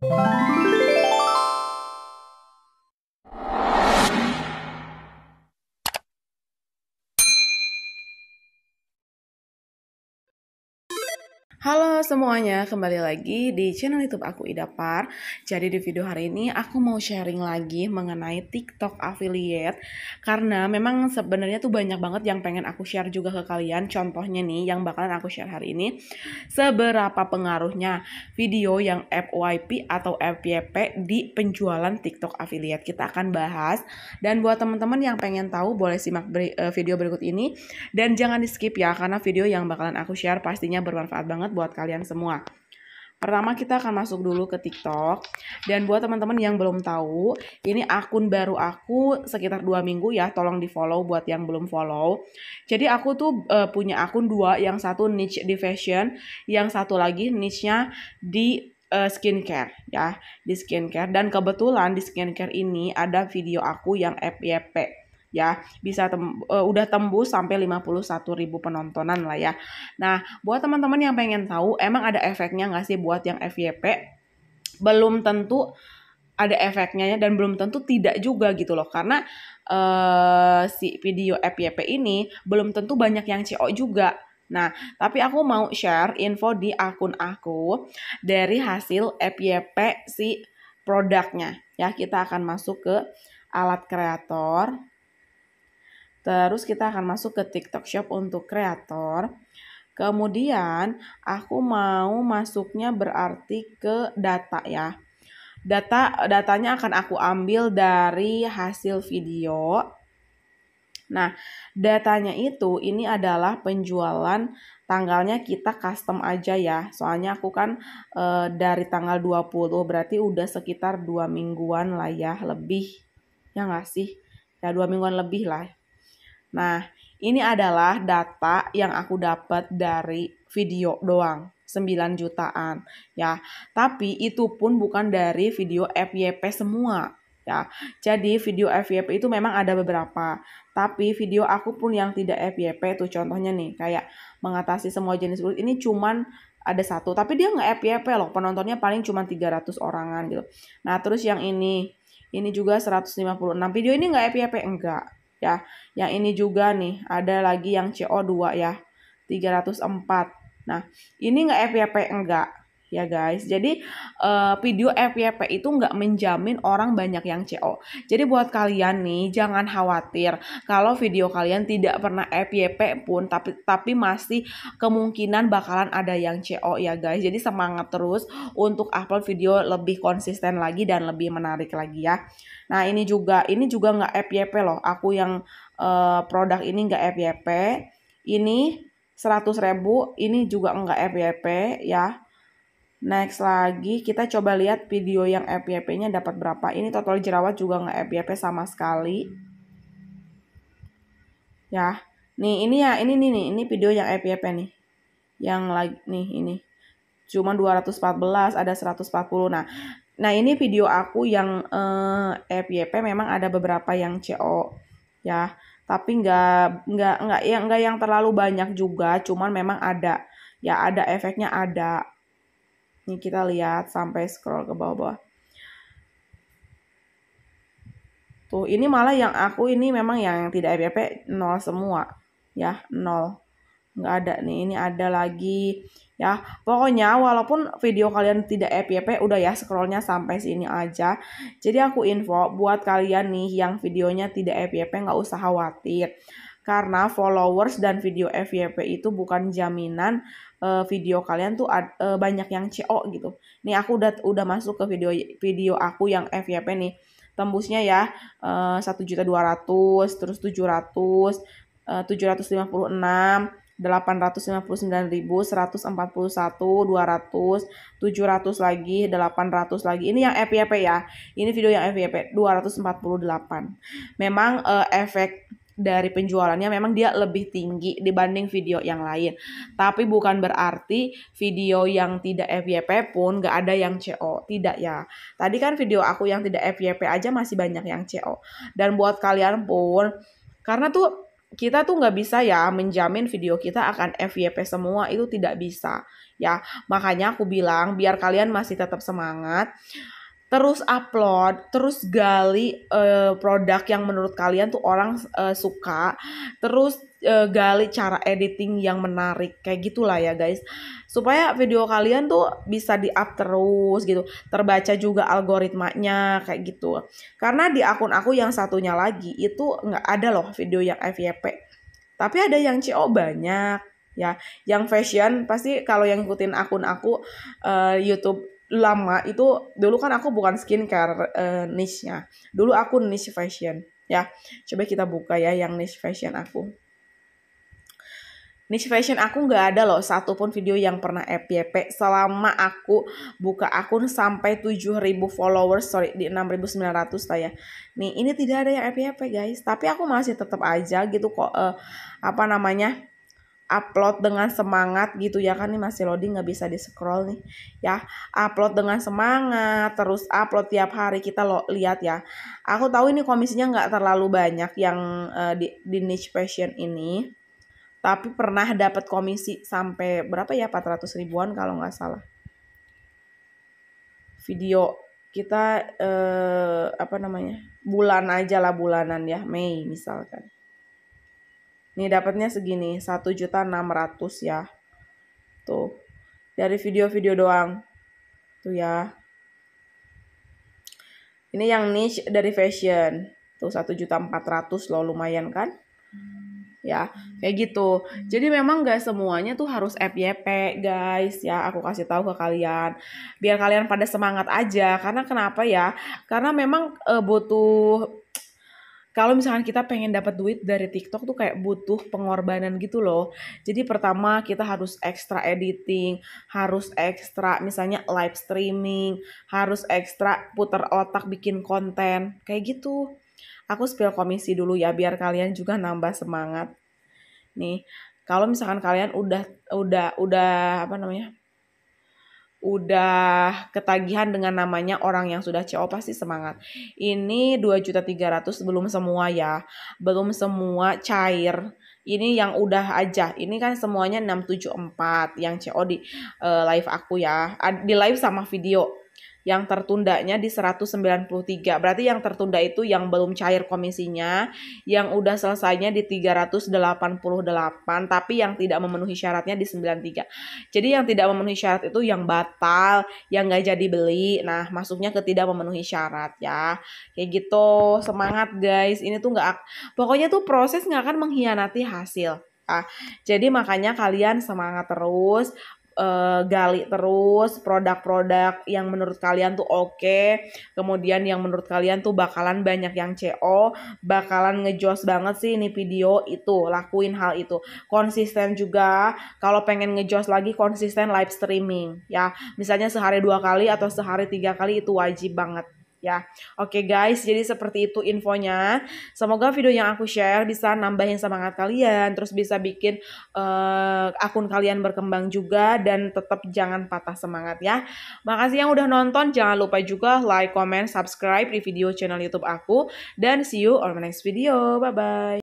Música Halo semuanya, kembali lagi di channel YouTube aku ida par Jadi di video hari ini aku mau sharing lagi mengenai TikTok affiliate karena memang sebenarnya tuh banyak banget yang pengen aku share juga ke kalian. Contohnya nih yang bakalan aku share hari ini seberapa pengaruhnya video yang FYP atau FYP di penjualan TikTok affiliate. Kita akan bahas dan buat teman-teman yang pengen tahu boleh simak e, video berikut ini dan jangan di skip ya karena video yang bakalan aku share pastinya bermanfaat banget buat kalian kalian semua. Pertama kita akan masuk dulu ke TikTok dan buat teman-teman yang belum tahu, ini akun baru aku sekitar dua minggu ya, tolong di follow buat yang belum follow. Jadi aku tuh uh, punya akun dua, yang satu niche di fashion, yang satu lagi niche-nya di uh, skincare ya, di skincare. Dan kebetulan di skincare ini ada video aku yang FYP ya bisa tem uh, udah tembus sampai 51 ribu penontonan lah ya. Nah buat teman-teman yang pengen tahu emang ada efeknya nggak sih buat yang FYP? Belum tentu ada efeknya ya dan belum tentu tidak juga gitu loh karena uh, si video FYP ini belum tentu banyak yang CO juga Nah, tapi aku mau share info di akun aku dari hasil FYP si produknya. Ya, kita akan masuk ke alat kreator. Terus kita akan masuk ke TikTok Shop untuk kreator. Kemudian aku mau masuknya berarti ke data ya. Data datanya akan aku ambil dari hasil video. Nah, datanya itu ini adalah penjualan tanggalnya kita custom aja ya. Soalnya aku kan e, dari tanggal 20 berarti udah sekitar 2 mingguan lah ya lebih. Ya nggak sih? Ya dua mingguan lebih lah Nah, ini adalah data yang aku dapat dari video doang. 9 jutaan ya. Tapi itu pun bukan dari video FYP semua ya. Jadi video FYP itu memang ada beberapa. Tapi video aku pun yang tidak FYP itu contohnya nih kayak mengatasi semua jenis kulit ini cuman ada satu tapi dia nggak FYP loh penontonnya paling cuma 300 orangan gitu. Nah terus yang ini ini juga 156 video ini nggak FYP enggak ya. Yang ini juga nih, ada lagi yang CO2 ya, 304. Nah, ini nggak FYP enggak, ya guys. Jadi uh, video FYP itu nggak menjamin orang banyak yang CO. Jadi buat kalian nih jangan khawatir kalau video kalian tidak pernah FYP pun tapi tapi masih kemungkinan bakalan ada yang CO ya guys. Jadi semangat terus untuk upload video lebih konsisten lagi dan lebih menarik lagi ya. Nah ini juga ini juga nggak FYP loh. Aku yang uh, produk ini nggak FYP. Ini 100.000 ini juga nggak FYP ya Next lagi kita coba lihat video yang FYP-nya dapat berapa. Ini total jerawat juga nggak FYP sama sekali. Ya, nih ini ya ini nih nih ini video yang FYP nih. Yang lagi nih ini. Cuma 214 ada 140. Nah, nah ini video aku yang eh, FYP memang ada beberapa yang CO ya. Tapi nggak nggak nggak yang nggak yang terlalu banyak juga. Cuman memang ada ya ada efeknya ada ini kita lihat sampai scroll ke bawah-bawah. Tuh, ini malah yang aku ini memang yang tidak FYP nol semua. Ya, nol Nggak ada nih, ini ada lagi. Ya, pokoknya walaupun video kalian tidak FYP, udah ya scrollnya sampai sini aja. Jadi aku info buat kalian nih yang videonya tidak FYP nggak usah khawatir karena followers dan video FYP itu bukan jaminan uh, video kalian tuh ad, uh, banyak yang CO gitu. Nih aku udah udah masuk ke video video aku yang FYP nih. Tembusnya ya eh, satu juta dua ratus, terus tujuh ratus, tujuh ratus lima puluh enam, delapan ratus lima puluh sembilan ribu, seratus empat puluh satu, dua ratus, tujuh ratus lagi, delapan ratus lagi. Ini yang FYP ya. Ini video yang FYP dua ratus empat puluh delapan. Memang uh, efek dari penjualannya memang dia lebih tinggi dibanding video yang lain. Tapi bukan berarti video yang tidak FYP pun gak ada yang CO. Tidak ya. Tadi kan video aku yang tidak FYP aja masih banyak yang CO. Dan buat kalian pun, karena tuh kita tuh nggak bisa ya menjamin video kita akan FYP semua itu tidak bisa ya makanya aku bilang biar kalian masih tetap semangat terus upload, terus gali uh, produk yang menurut kalian tuh orang uh, suka, terus uh, gali cara editing yang menarik kayak gitulah ya guys. Supaya video kalian tuh bisa di-up terus gitu, terbaca juga algoritmanya kayak gitu. Karena di akun aku yang satunya lagi itu nggak ada loh video yang FYP. Tapi ada yang CO banyak ya, yang fashion pasti kalau yang ngikutin akun aku uh, YouTube lama itu dulu kan aku bukan skincare uh, niche-nya. Dulu aku niche fashion ya. Coba kita buka ya yang niche fashion aku. Niche fashion aku nggak ada loh satupun video yang pernah FYP selama aku buka akun sampai 7000 followers sorry di 6900 lah ya. Nih ini tidak ada yang FYP guys tapi aku masih tetap aja gitu kok uh, apa namanya upload dengan semangat gitu ya kan ini masih loading nggak bisa di scroll nih ya upload dengan semangat terus upload tiap hari kita lo lihat ya aku tahu ini komisinya nggak terlalu banyak yang uh, di, di niche fashion ini tapi pernah dapat komisi sampai berapa ya 400 ribuan kalau nggak salah video kita eh, apa namanya bulan aja lah bulanan ya Mei misalkan Nih dapatnya segini, juta 1.600 ya. Tuh. Dari video-video doang. Tuh ya. Ini yang niche dari fashion. Tuh juta 1.400 loh lumayan kan? ya kayak gitu jadi memang gak semuanya tuh harus FYP guys ya aku kasih tahu ke kalian biar kalian pada semangat aja karena kenapa ya karena memang e, butuh kalau misalkan kita pengen dapat duit dari TikTok tuh kayak butuh pengorbanan gitu loh. Jadi pertama kita harus ekstra editing, harus ekstra misalnya live streaming, harus ekstra puter otak bikin konten, kayak gitu. Aku spill komisi dulu ya biar kalian juga nambah semangat. Nih, kalau misalkan kalian udah udah udah apa namanya? udah ketagihan dengan namanya orang yang sudah CO pasti semangat. Ini 2.300 belum semua ya. Belum semua cair. Ini yang udah aja. Ini kan semuanya 674 yang CO di uh, live aku ya. Di live sama video yang tertundanya di 193. Berarti yang tertunda itu yang belum cair komisinya, yang udah selesainya di 388, tapi yang tidak memenuhi syaratnya di 93. Jadi yang tidak memenuhi syarat itu yang batal, yang nggak jadi beli. Nah, masuknya ke tidak memenuhi syarat ya. Kayak gitu, semangat guys. Ini tuh nggak, pokoknya tuh proses nggak akan mengkhianati hasil. Ah, jadi makanya kalian semangat terus, uh, gali terus produk-produk yang menurut kalian tuh oke, okay, kemudian yang menurut kalian tuh bakalan banyak yang CO, bakalan ngejos banget sih ini video itu, lakuin hal itu. Konsisten juga, kalau pengen ngejos lagi konsisten live streaming ya, misalnya sehari dua kali atau sehari tiga kali itu wajib banget ya. Oke okay guys, jadi seperti itu infonya. Semoga video yang aku share bisa nambahin semangat kalian, terus bisa bikin uh, akun kalian berkembang juga dan tetap jangan patah semangat ya. Makasih yang udah nonton, jangan lupa juga like, comment, subscribe di video channel YouTube aku dan see you on my next video. Bye bye.